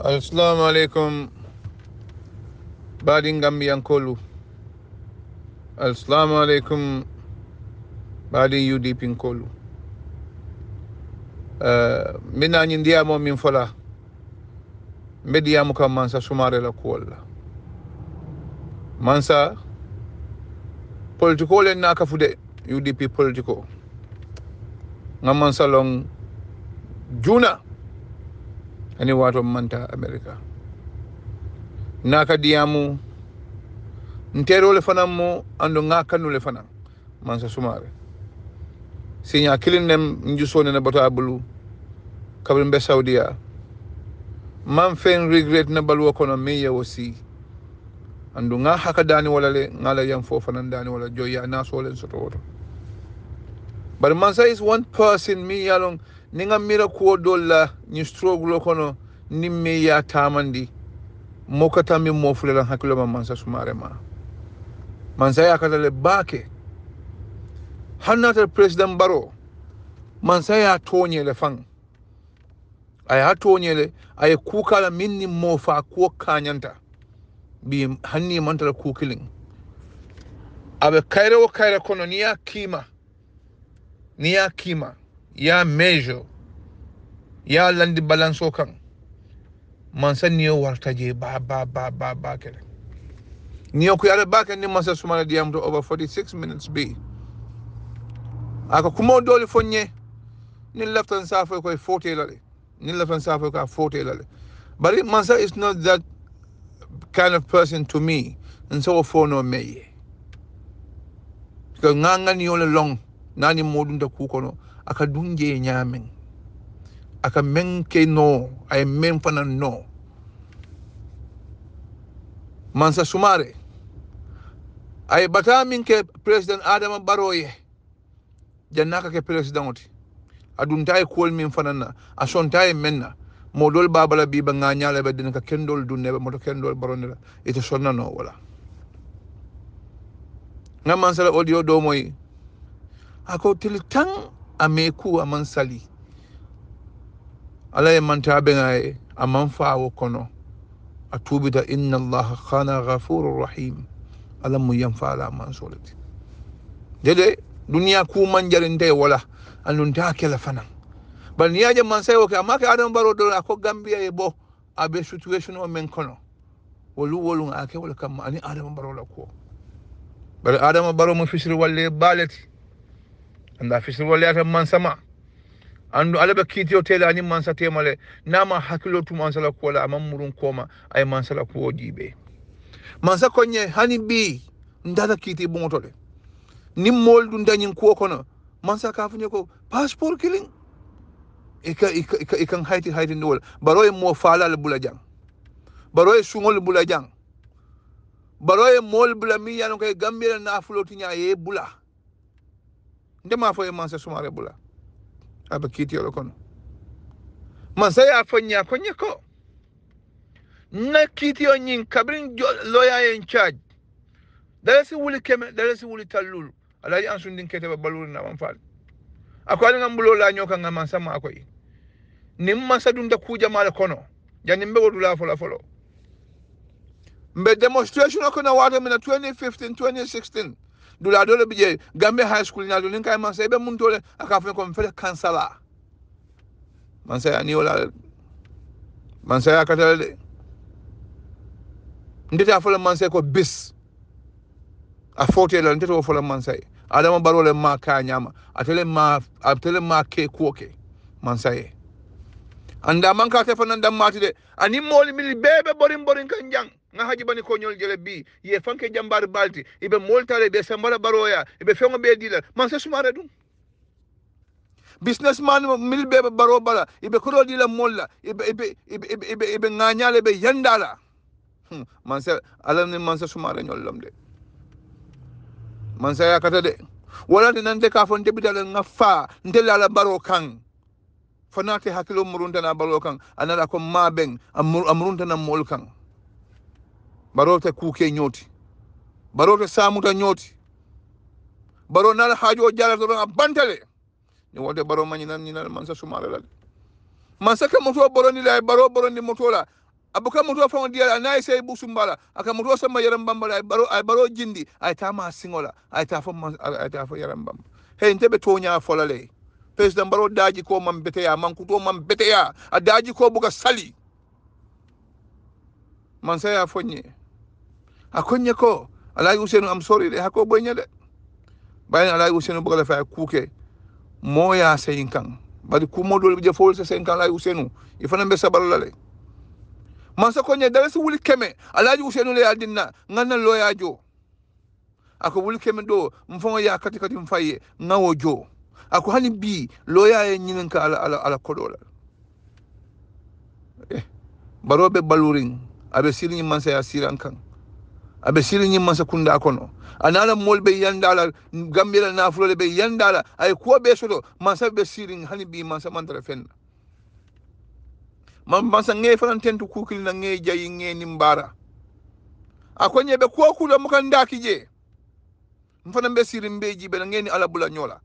assalamu aleykum baɗin gambiyankolu assalamu aleykum baɗin udpinkolu uh, eh, minnañi ndiyamo min fola mbediyamu kam mansa sumarela kuwolla mansa politique olen naka fude udp politique o gam mansa lon juuna ani wato manta america Na diyamu nterole fanan mo ando nga kanule mansa sumare sinya kilin nem njusone na bata bulu kabrin be saudiya man regret na balwa kono me ya wasi andu nga dani wala le ngala yam fo fanan dani wala joya na solen soto woto but mansa is one person me yalong nigam mira kuwo dolla ñin stroglo kono nin mi ya tamandi mokata min mofulelan hakkilo ma mansa sumare ma mansa yakata le baake hannata président baro mansa ya toñele fan aya toñele aye kuukala min ni mofa kuwo kañanta bi hanni mantala kuukilin aɓe kayre wo kayre kono niya kiima niya kiima ya measure ya landi balance kan mansa niyo warta je ba ba ba ba ba kere niyo ku yare ba kan ni mansa sumana diyam to over 46 minutes be aka kuma dole fonye ni laftan safo ko 40 lale ni laftan safo ko 40 lale but mansa is not that kind of person to me and so for no me because nganga ni ole long nani modun da ku kono aka dunge nyamen aka menke no ay men fana no mansa sumare ay bata min ke president adama baroye jannaka ke president oti adun tay kol min fanana a son tay menna modol babala bi ba nganyala be den kendol dunne be moto kendol baronela ite sonna no wala ngam mansa sala audio do moy ako til tang ameku aman sali ala ye manta beŋa ye a man kono atubida inna allah khana gafuru rahim ala mu yanfa ala man dede dunia ku man jarinte wala andun ta kela fanan bal niŋ ye a je mansayo ke a maŋ baro doroŋ a ko gambiya ye bo abe situation situatiyono meŋ kono wolu woluŋ ake wala wo ani adam baro la kuwo bari baro mu fisiri walle anda fisir walliyata mansama andu ala ɓe kiitiyo tele añin mansatema le nama hakkilo tum ansala kuwola aman murum kooma ay mansala kuwo ɗiɓe mansa koñe hani ɓi ndata kiiti ɓuŋoto le nin mool ɗum dañin kuwo kono mansa kafuñe ko passeport kilin ika ika ika ikan hayti hayti ndi wala baro e mo falal bula jang baro e sungol bula jang baro e mol bula mi yano kay gambira na fulo tinya ye bula ndema fo e mansa eh, sumare bula kiti kiitiyolo kono mansa ya fo nya ko ñe ko na kiitiyo ñin kabirin loya en chaj dalasi wuli keme dala si wuli tallul alaji an sundin keteɓe baluri naman faal ako aɗa ngam bulo la nyoka ngam mansa ma koy ni mansa dunda kuujamale kono jani mbe wodula la folo mbe demonstration ko na wato mina 2015 2016 dula dole bije gambe high school na dole kai man sai be mun tole aka fa ko fere kansala man sai ani wala man sai aka tale ndita fola man sai ko bis a fote la ndita fola man sai adama barole ma ka nyama atele ma atele ma ke kuoke man sai anda man ka te fa nan dan mati de ani moli mili bebe borin borin kan ga hajibani ko ñolƴere bi ye fanke jambari balti eɓe moltare ɓe sembara baroya eɓe fewo ɓe dilal man se sumare ɗum businessman mil ɓeɓe baro bara eɓe koto ɗila molla eɓe gañale ɓe yandala hmm, man se alani man se sumare ñollam de man se yakata de walade nande ka fo debitaɗa ga fa ndelala baro kan fanate hakkilo muruntana baro kan anala ko ma ɓen amuruntana mol kan barote kuke nyoti barote samuta nyoti baro nal hajo jala to a bantale ni wode baro mani nan ni nan man sa sumare la man sa ka moto baro ni la baro baro ni moto la abuka moto fa on diala nay sey bu sumbala aka moto sama yaram bambala baro ay baro jindi ay ta ma singola ay ta fo ay ta fo yaram bam he inte ntebe tonya folale president baro daji ko man ya man ku to man bete ya daji ko buka sali man sa ya fonye a koñe ko alaa yi useinu am sori de hakko ɓoyña de bayin alaa yi useinu bogale faya e kuuke moya seyin kan bari kumodol ɓe je fowol se seyin kan alaa yi useinu i fana mbe sabalola le masa koñe daresi wuli keme alaa yi useinu le yaldinna ganna loyajo ako wuli keme ɗo m fogo ya kati kati m faye gawo jo ako hani bi loya e ñinen ka ala, ala, ala koɗola eh, baroɓe balurin aɓe sirñi mansaya siran kan aɓe siriñin mansa kunda kono anala mol ɓe yandala gambiyala nafulole be yandala ay ko be soto mansa be siri hani bi mansa mantara fenna man mansa ngey fanan tentu na ngey jayi ŋe nimbara a koñe be ko kuɗo mukan daki je m fanan ɓe sirin be jiɓena ni ala bula ñola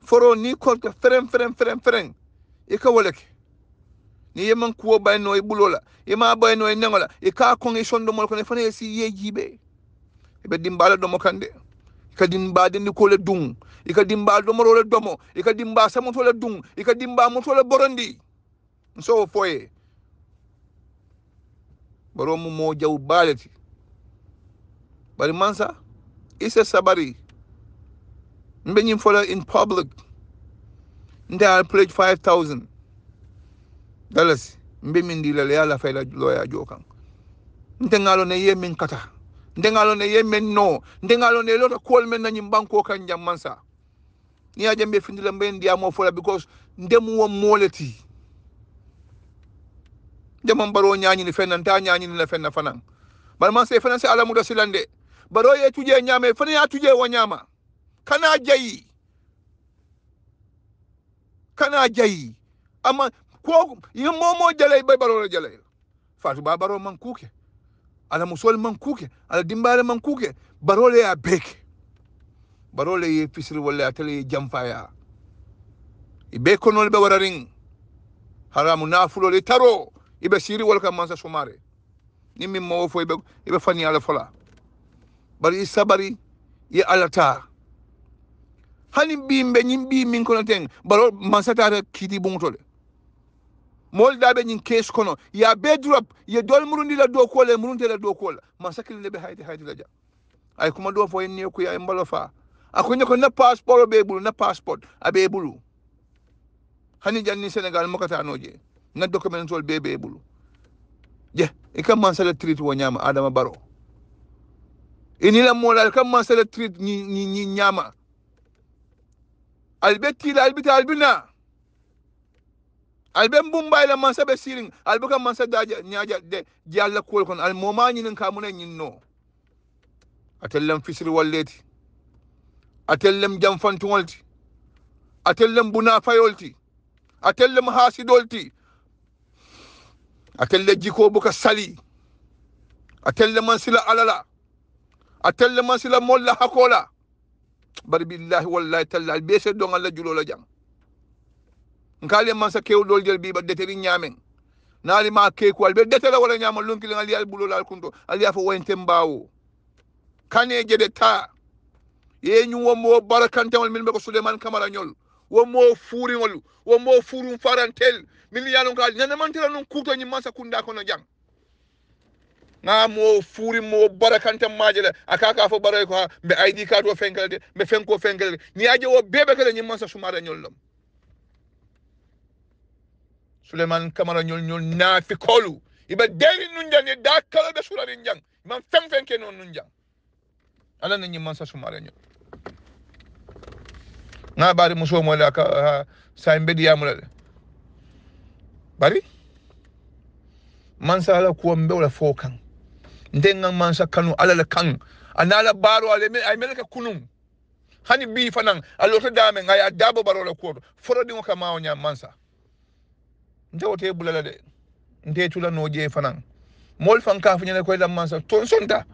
foro ni kolta feren feren feren feren i ni ye man kuwo bay no e bulo la e ma bay no e nengo la e ka kon e shondo mol kono fana e si ye jibe e be dimbala do mo kande ka dimba dendi ko le dung e ka dimba do mo le domo e ka dimba sa mo to le dung e ka dimba mo to le borondi so foye baro mo mo jaw balati bari mansa isa sabari mbe nyim fola in public ndal pledge 5000 dalasi mbemin dila le ala fayla loya jokan ntengalo ne yemin kata ntengalo ne yemin no ntengalo ne lota kol men nanyim banko kan jammansa ni aje mbe findila mbe ndiya mo fola because ndemu wo moleti jamam baro nyaani ni fenan ta nyaani ni la fenna fanan bar man sey fanan sey ala muda silande baro ye tuje nyame fanan ya tuje wo nyama kana jayi kana jayi amma ko yimmomo jalay bay barolo jalay fatu ba baro man kuke ala musol man kuke ala dimbare man kuke barole ya beke barole ye fisir wala atale ye jamfaya ibe konol be wararin haramu nafulo le taro ibe siri wala kan mansa somare ni min mawo fo ibe ibe fani ala fola bari sabari ye alata hani bi mbe nyim bi min kono ten baro mansa tata kiti bungtole moolu daabe ñiŋ kees kono ye a bee durop ye doolu murundi la dookoo la ye murundi la dookoo la mansa kiliŋ le be hayidi hayidi la ja a kuma doo fo ye niŋ ye kuya ye mbalo faa a ko ne ko na passeport be bulu na passeport a be bulu hani jaŋ niŋ senegal mo ka taa noo je na documentol bee bee bulu je i ka mansa le treat wo ñaama adama baro i e niŋ la moolal e ka mansa le treat ni ñi ñi ñaama ali be tiila ali bi taa ali bi albem bumba ila mansa be siling albe ka mansa da nyaja de jalla kol kon al moma nyin ka mun nyin no atellem fisir walleti atellem jamfantu walti atellem buna fayolti atellem hasidolti atelle jiko buka sali atelle mansila alala atelle mansila molla hakola bari billahi wallahi talla albe se don alla julo la jang nkali man sa kew dol jel biba deteri nyamen nali ma ke ko albe detela wala nyama lunki ngali al bulo lal kundo ali afa wente mbawo kane jede ta ye nyu wo mo barakante wal min ko suleman kamara nyol wo mo furi ngol wo mo furu farantel min yalo ngal nana man tela non kuto nyi man sa kunda kono jang na mo furi mo barakante majele akaka fo baray ko be id card wo fenkel de be fenko fenkel ni aje wo bebe kala nyi man sa sumara nyol lam Süleyman camara ñol ñol naafi kolu ibe deri nun jang da kala ɓe suraren jang iman fen fen ke noon nun jang ala na ñimman sa sumare ñol na bari muso mo la ka sa mbedi yamula de bari man sa ala kuwa mbe wala fo kan ndenga man sa kanu ala la kan anala baro ale me ay melka kunum hani bi fanan aloto dame ngaya dabo baro la kuwa foro dingo kama onya man sa nte wote bulala de nte tula no je fanan mol fan ka fanyana ko la mansa ton sonta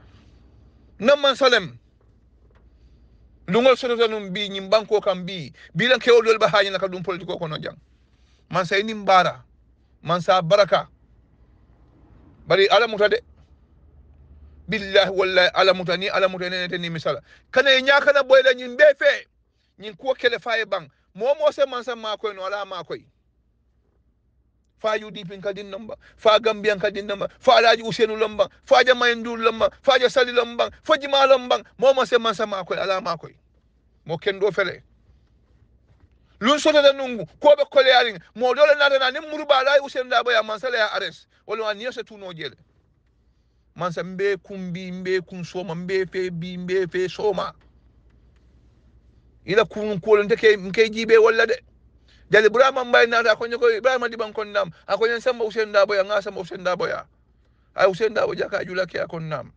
na mansalem lem lungol soto tan bi nyim banko kam bi bilan ke odol ba hanya ka dum politiko ko no jang mansa ni mbara mansa baraka bari ala muta de billahi wallahi ala muta ni ala muta ne ni misala kana nya kana boyda nyim be fe nyin ko kele faye bang mo mo se mansa makoy no ala makoy fa udp kadin lomba fa gambian kadin lomba fa alaji usenu lomba fa jamayen dur lomba fa ja sali lomba fo jima lomba moma se mansa makoy ala makoy mo ken do fele lun sotata nungu ko ɓe koleyari mo dole natana nin muruba alayi usenu da baya mansa leya ares wolma niyose tuno jeele mansa mbe kum bi mbe kum soma mbe fe bi mbe fe soma ila kunu kuolo nte ke mkey jiibe walla de jali ibrahima mbay naata akoñe koy ibrahima ɗiɓankon nam akoñen samba usen ndaɓoya ga samba usen ndaɓoya ay usen ndaɓo jaka julake akon nam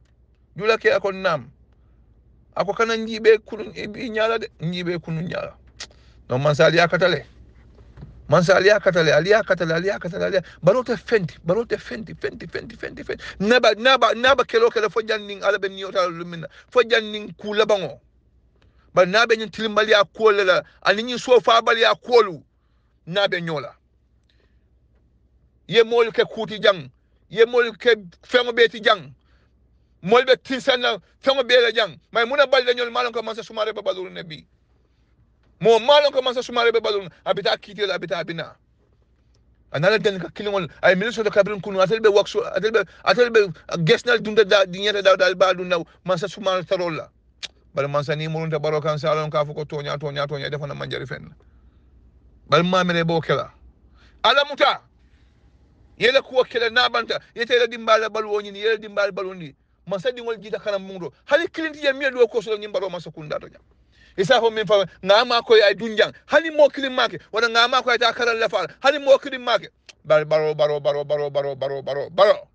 julake akon nam ako kana jiɓe kunu ñala de jiɓe kunu ñala non man sa aliya katale man sa aliya katale aliya katale aliya katale aliya barote fenti barote fenti fenti fenti fenti fenti naba naba naba kelo kele fo jannin alaɓe niotala lumina fo jannin ku labango bar naɓe ñin tilimbaliya kuollela aniñin sofa baliya kuolu na bɛ ye mɔbili kɛ Molbe ti ye mɔbili kɛ fɛn bɛɛ ti jaŋ mɔbili tinsan na fɛn bɛɛ la jaŋ mɛ bali malon ka mansa sumare bɛ balo ne bi mansa sumare Babalun, Abita a Abita taa kite la a bɛ taa a bɛ a a kunu da da da na mansa sumare mansa ni muru baro kan sa k'a fɔ tonya tonya tonya, Defona manjari bal mamere bo kela ala muta yela kuwa kela nabanta yetela dimbala balwoni yela dimbala balwoni masadi ngol jita kana mundo hali kilinti ya miya duwa kosola nyimbaro masakunda to jam isa ho min fa ngama ko ay dunjang hali mo kilin make wala ngama ko ay takara karal lafal hali mo kilin make baro baro baro baro baro baro baro baro baro